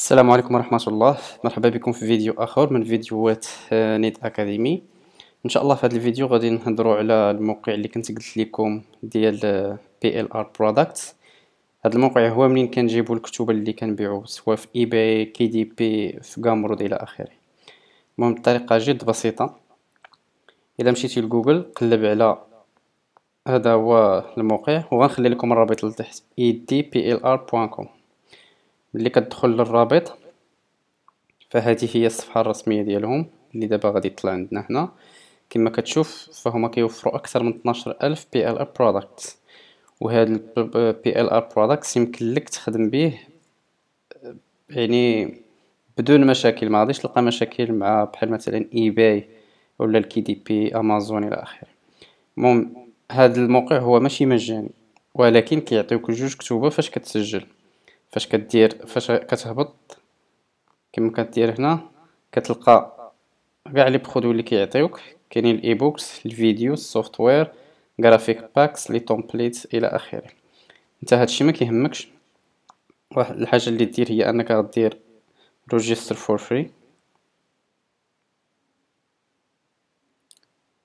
السلام عليكم ورحمة الله مرحبا بكم في فيديو آخر من فيديوهات آه، نيت أكاديمي إن شاء الله في هذا الفيديو غادي نهضروا على الموقع اللي كنت قلت لكم ديال بي ال ار برودكت هذا الموقع هو منين كنجيبوا الكتب اللي كنبيعوا سواء في اي باي كي دي بي في كامرود الى اخره المهم الطريقه جد بسيطه اذا مشيتي لجوجل قلب على هذا هو الموقع وغنخلي لكم الرابط لتحت edplr.com ملي كتدخل للرابط فهذه هي الصفحه الرسميه ديالهم اللي دابا غادي تطلع عندنا هنا كما كتشوف فهما كيوفروا اكثر من 12000 بي ال ار برودكت وهاد البي ال ار برودكت يمكن لك تخدم به يعني بدون مشاكل ما غاديش تلقى مشاكل مع بحال مثلا اي باي ولا الكي دي بي امازون الى اخره المهم هذا الموقع هو ماشي مجاني ولكن كيعطيوك جوج كتوبه فاش كتسجل فاش كدير فاش كتهبط كما كدير هنا كتلقى كاع لي برودوي اللي كيعطيوك كاينين الاي بوكس الفيديو السوفتوير جرافيك باكس لي تومبليت الى اخره انت هادشي ما كيهمكش واحد الحاجه اللي دير هي انك غدير ريجستر فور فري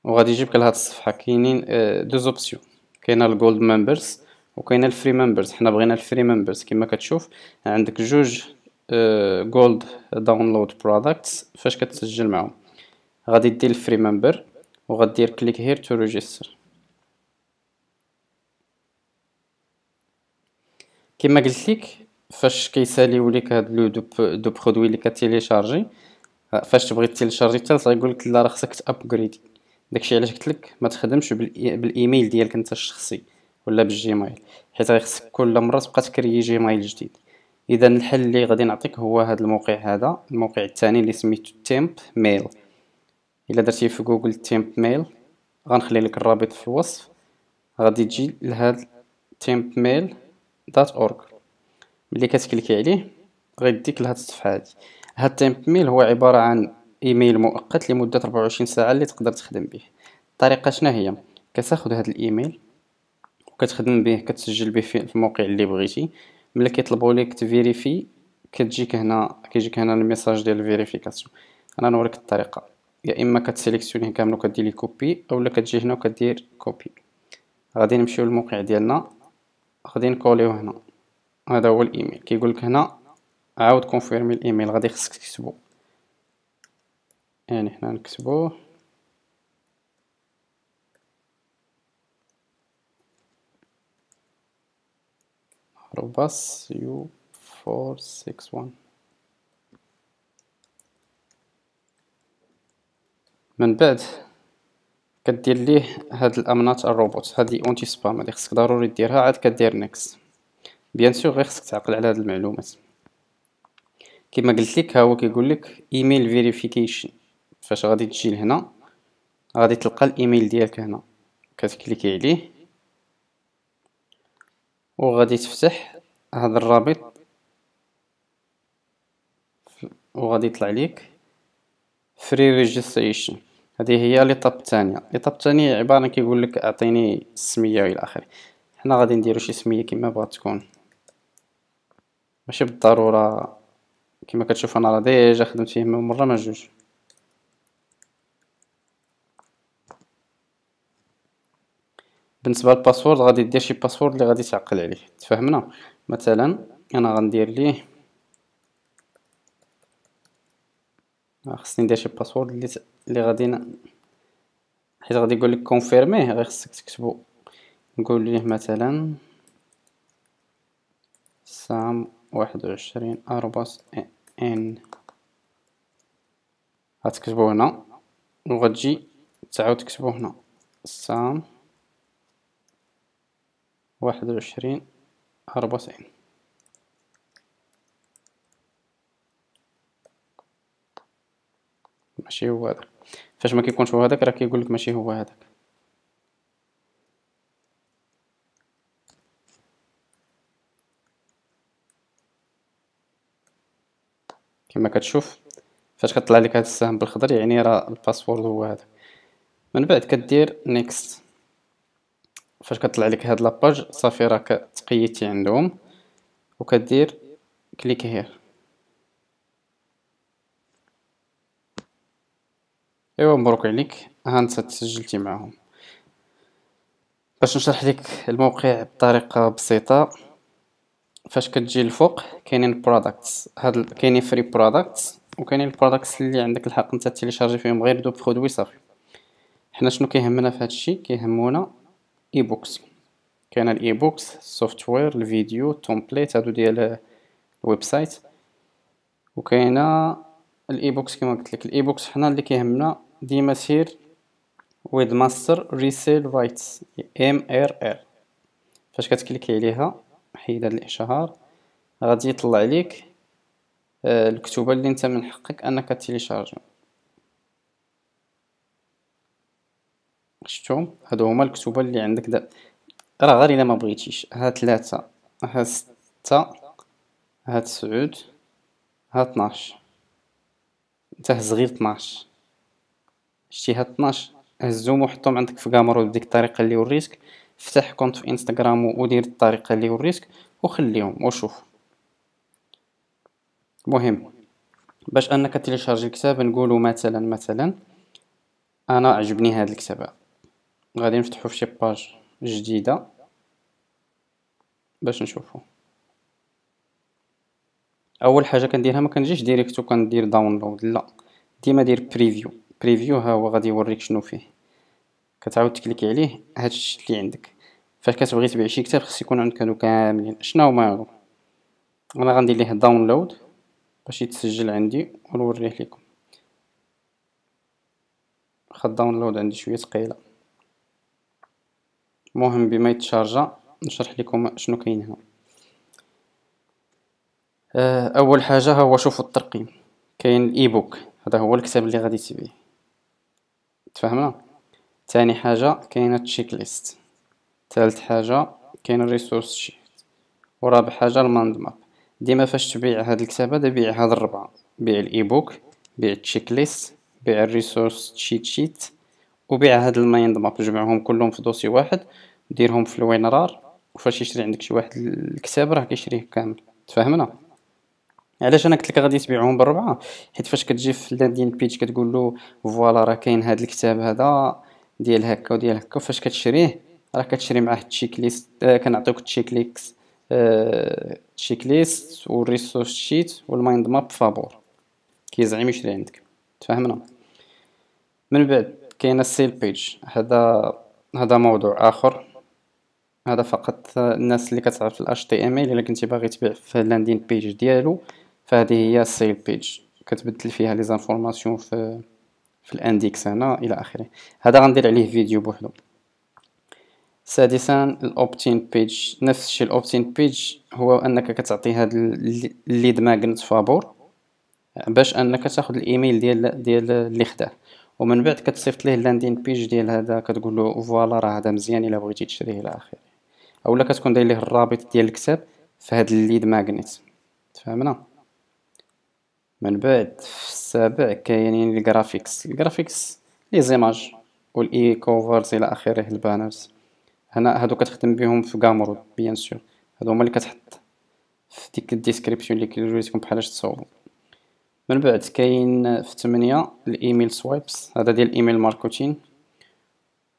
وغادي يجيبك لهاد الصفحه كاينين دو آه، زوبسيون كاينه الجولد ممبرز وكاين الفري ممبرز حنا بغينا الفري ممبرز كما كتشوف عندك جوج جولد داونلود برودكتس فاش كتسجل معهم غادي دير الفري ممبر وغدير كليك هير تو ريجستر كما قلت لك فاش كيساليو ليك هاد لو دو دو برودوي اللي كتيليشارجي آه، فاش تبغي تيليشارجي حتى غيقول لك لا راه خصك تابغريدي داكشي علاش قلت لك ما تخدمش بالايميل ديالك انت الشخصي ولا بالجيميل حيت غيخصك كل مره تبقى تكريي جيميل جديد اذا الحل اللي غادي نعطيك هو هذا الموقع هذا الموقع الثاني اللي سميتو تيمب ميل الا درتي في جوجل تيمب ميل غنخلي لك الرابط في الوصف غادي تجي لهاد تيمب ميل دات اورغ ملي كتكليكي عليه غيديك لهاد الصفحه هادي هاد تيمب ميل هو عباره عن ايميل مؤقت لمده 24 ساعه اللي تقدر تخدم به الطريقه شنو هي كتاخذ هاد الايميل وكتخدم به كتسجل به في الموقع اللي بغيتي ملي كيطلبوا ليك تفيريفي كتجيك هنا كيجيك هنا الميساج ديال الفيريفيكاسيون انا نوريك الطريقه يا اما كتسيليكسيونيه كامل وكدير لي كوبي اولا كتجي هنا وكدير كوبي غادي نمشيو للموقع ديالنا غادي نكوليو هنا هذا هو الايميل كيقول لك هنا عاود كونفيرمي الايميل غادي خصك تكتبو يعني هنا نكتبوه روباس يو فور سكس ون من بعد كدير ليه هاد الامنات الروبوت هادي اونتي سبام هادي خصك ضروري ديرها عاد كدير نيكس بيان سور غير خصك تعقل على هاد المعلومات كما قلت لك ها هو كيقول لك ايميل فيريفيكيشن فاش غادي تجي لهنا غادي تلقى الايميل ديالك هنا كتكليكي عليه وغادي تفتح هذا الرابط وغادي يطلع ليك فري ريجستريشن هذه هي ليطاب الثانيه ليطاب الثانيه عباره كيقول لك اعطيني السميه والى اخره حنا غادي نديرو شي سميه كما بغات تكون ماشي بالضروره كما كتشوف انا راه ديجا خدمت فيه مره ما جوج بالنسبه للباسورد غادي دير شي باسورد اللي غادي تعقل عليه تفاهمنا مثلا انا غندير ليه آه، خصني ندير شي باسورد اللي اللي غادي حيت غادي يقول لك كونفيرميه غير خصك تكتبو نقول ليه مثلا سام واحد وعشرين أرباس إن غتكتبو هنا وغتجي تعاود تكتبو هنا سام واحد وعشرين أربعة وتسعين ماشي هو هذا فاش ما كيكونش هو هذاك راه كيقول لك ماشي هو هذاك كما كتشوف فاش كطلع لك هذا السهم بالخضر يعني راه الباسورد هو هذا من بعد كدير نيكست فاش كطلع لك هاد لاباج صافي راك تقيدتي عندهم وكدير كليك هير ايوا مبروك عليك ها انت تسجلتي معاهم باش نشرح لك الموقع بطريقه بسيطه فاش كتجي الفوق كاينين برودكتس هاد كاينين فري برودكتس وكاينين البرودكتس اللي عندك الحق انت تيليشارجي فيهم غير دو برودوي صافي حنا شنو كيهمنا في هادشي كيهمونا الاي بوكس كاين الاي بوكس وير الفيديو التومبليت هادو ديال الويب سايت وكاين الاي بوكس كما قلت لك الاي بوكس حنا اللي كيهمنا ديما سير ويد ماستر ريسيل رايتس ام ار ار فاش كتكليكي عليها حيد هاد الاشهار غادي يطلع لك آه، الكتوبه اللي انت من حقك انك تيليشارجو شفتو هادو هما الكتوبه اللي عندك دابا راه غير الا ما بغيتيش ها ثلاثة ها ستة ها تسعود ها 12 انت هز غير 12 شتي ها 12 هزهم وحطهم عندك في كامرو بديك الطريقه اللي وريتك فتح كونت في انستغرام ودير الطريقه اللي وريتك وخليهم وشوف مهم باش انك تيليشارجي الكتاب نقولوا مثلا مثلا انا عجبني هذا الكتاب غادي نفتحو فشي باج جديدة باش نشوفو اول حاجة كنديرها مكنجيش ديريكت وكندير داونلود لا ديما دير بريفيو بريفيو ها هو غادي يوريك شنو فيه كتعاود تكليكي عليه هادشي اللي عندك فاش كتبغي تبيع شي كتاب خص يكون عندك هادو كاملين شنو هما انا غندير ليه داونلود باش يتسجل عندي ونوريه لكم خد داونلود عندي شويه ثقيله مهم بما يتشارجا نشرح لكم شنو كاين هنا آه، اول حاجه هو شوفوا الترقيم كاين الايبوك هذا هو الكتاب اللي غادي تبيه تفهمنا ثاني حاجه كاينه التشيك ليست ثالث حاجه كاين الريسورس شيت ورابع حاجه الماند ماب ديما فاش تبيع هاد الكتاب هذا بيع هاد الربعه بيع الايبوك بيع التشيك ليست بيع الريسورس تشيت شيت وبيع هاد المايند ماب جمعهم كلهم في دوسي واحد ديرهم في الوينرار وفاش يشري عندك شي واحد الكتاب راه كيشريه كامل تفهمنا علاش انا قلت لك غادي تبيعهم بالربعه حيت فاش كتجي في لاندين بيج كتقول له فوالا راه كاين هاد الكتاب هذا ديال هكا وديال هكا فاش كتشريه راه كتشري معاه التشيك ليست آه كنعطيوك التشيك ليكس آه التشيك ليست والريسورس شيت والمايند ماب فابور كيزعم يشري عندك تفهمنا من بعد كاين السيل بيج هذا هذا موضوع اخر هذا فقط الناس اللي كتعرف الاش تي ام ال الا كنتي باغي تبيع في اللاندين بيج ديالو فهذه هي السيل بيج كتبدل فيها لي زانفورماسيون في في الانديكس هنا الى اخره هذا غندير عليه فيديو بوحدو سادسا الاوبتين بيج نفس الشيء الاوبتين بيج هو انك كتعطي هاد الليد ماغنت فابور باش انك تاخذ الايميل ديال ديال اللي خداه ومن بعد كتصيفط ليه اللاندين بيج ديال هذا كتقول له فوالا راه هذا مزيان الا بغيتي تشريه الى اخره اولا كتكون داير ليه الرابط ديال الكتاب في هاد الليد ماغنيت تفهمنا من بعد في السابع كاينين الجرافيكس الجرافيكس لي زيماج والاي كوفرز الى اخره البانرز هنا هادو كتخدم بهم في كامرو بيان سور هادو هما اللي كتحط في ديك الديسكريبسيون اللي كيجوز لكم بحالاش تصاوبوا من بعد كاين في ثمانية الايميل سوايبس هذا ديال الايميل ماركتين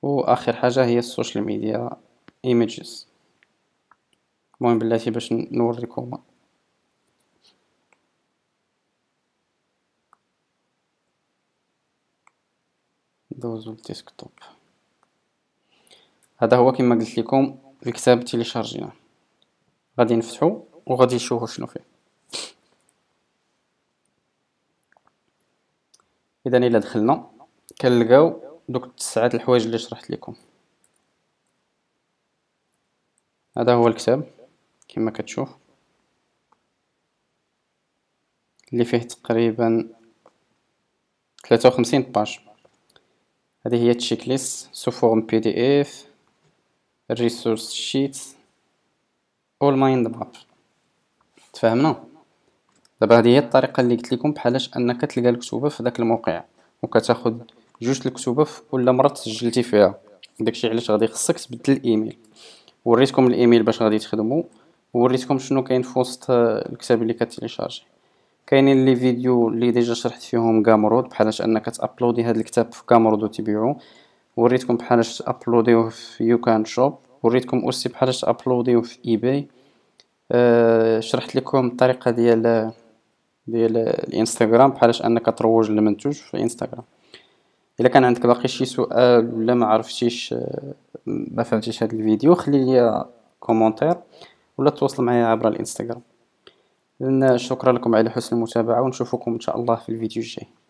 واخر حاجه هي السوشيال ميديا ايميجز المهم بلاتي باش نوريكم ندوزو للديسكتوب هذا هو كما قلت لكم الكتاب شارجينا غادي نفتحو وغادي نشوفو شنو فيه اذا الا دخلنا كنلقاو دوك التسعات الحوايج اللي شرحت لكم هذا هو الكتاب كما كتشوف اللي فيه تقريبا 53 باج هذه هي التشيك ليست سو فورم بي دي اف ريسورس شيت اول مايند ماب تفهمنا دابا هذه هي الطريقه اللي قلت لكم بحالاش انك تلقى الكتوبه في ذاك الموقع وكتاخذ جوج الكتوبه في كل مره تسجلتي فيها داكشي علاش غادي خصك تبدل الايميل وريتكم الايميل باش غادي تخدموا وريتكم شنو كاين في وسط الكتاب اللي كتيليشارجي كاينين لي فيديو اللي ديجا شرحت فيهم كامرود بحالاش انك تابلودي هذا الكتاب في كامرود وتبيعو وريتكم بحالاش تابلوديوه في يو كان شوب وريتكم اوسي بحالاش تابلوديوه في ايباي أه شرحت لكم الطريقه ديال ديال الانستغرام بحالاش انك تروج لمنتوج في الانستغرام الا كان عندك باقي شي سؤال ولا ما عرفتيش آه، ما فهمتيش هذا الفيديو خلي لي كومونتير ولا تواصل معايا عبر الانستغرام شكرا لكم على حسن المتابعه ونشوفكم ان شاء الله في الفيديو الجاي